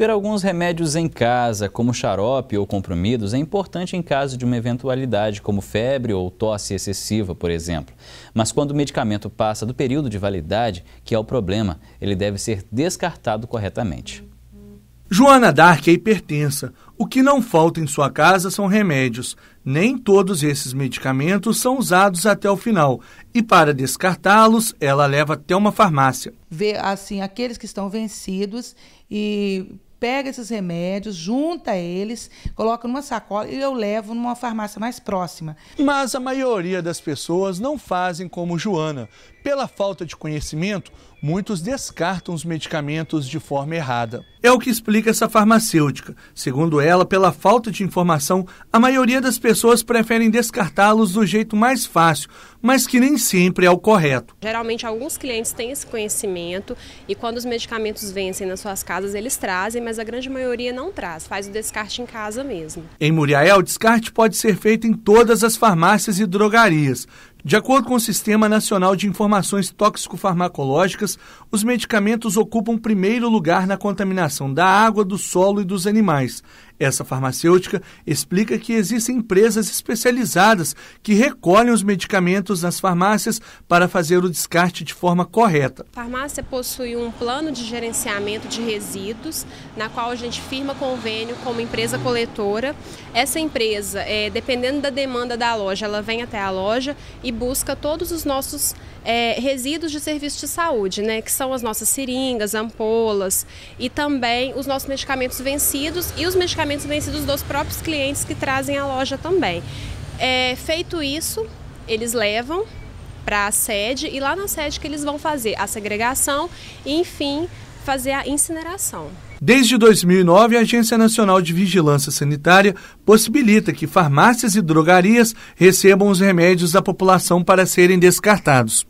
Ter alguns remédios em casa, como xarope ou comprimidos, é importante em caso de uma eventualidade, como febre ou tosse excessiva, por exemplo. Mas quando o medicamento passa do período de validade, que é o problema, ele deve ser descartado corretamente. Joana Dark é hipertensa. O que não falta em sua casa são remédios. Nem todos esses medicamentos são usados até o final. E para descartá-los, ela leva até uma farmácia. Ver assim aqueles que estão vencidos e pega esses remédios, junta eles, coloca numa sacola e eu levo numa farmácia mais próxima. Mas a maioria das pessoas não fazem como Joana. Pela falta de conhecimento, muitos descartam os medicamentos de forma errada. É o que explica essa farmacêutica. Segundo ela, pela falta de informação, a maioria das pessoas preferem descartá-los do jeito mais fácil, mas que nem sempre é o correto. Geralmente, alguns clientes têm esse conhecimento e quando os medicamentos vencem nas suas casas, eles trazem, mas a grande maioria não traz, faz o descarte em casa mesmo. Em Muriaé, o descarte pode ser feito em todas as farmácias e drogarias, de acordo com o Sistema Nacional de Informações Tóxico-Farmacológicas, os medicamentos ocupam primeiro lugar na contaminação da água, do solo e dos animais. Essa farmacêutica explica que existem empresas especializadas que recolhem os medicamentos nas farmácias para fazer o descarte de forma correta. A farmácia possui um plano de gerenciamento de resíduos, na qual a gente firma convênio com uma empresa coletora. Essa empresa, é, dependendo da demanda da loja, ela vem até a loja e e busca todos os nossos é, resíduos de serviço de saúde, né, que são as nossas seringas, ampolas e também os nossos medicamentos vencidos e os medicamentos vencidos dos próprios clientes que trazem à loja também. É, feito isso, eles levam para a sede e lá na sede que eles vão fazer a segregação e, enfim, fazer a incineração. Desde 2009, a Agência Nacional de Vigilância Sanitária possibilita que farmácias e drogarias recebam os remédios da população para serem descartados.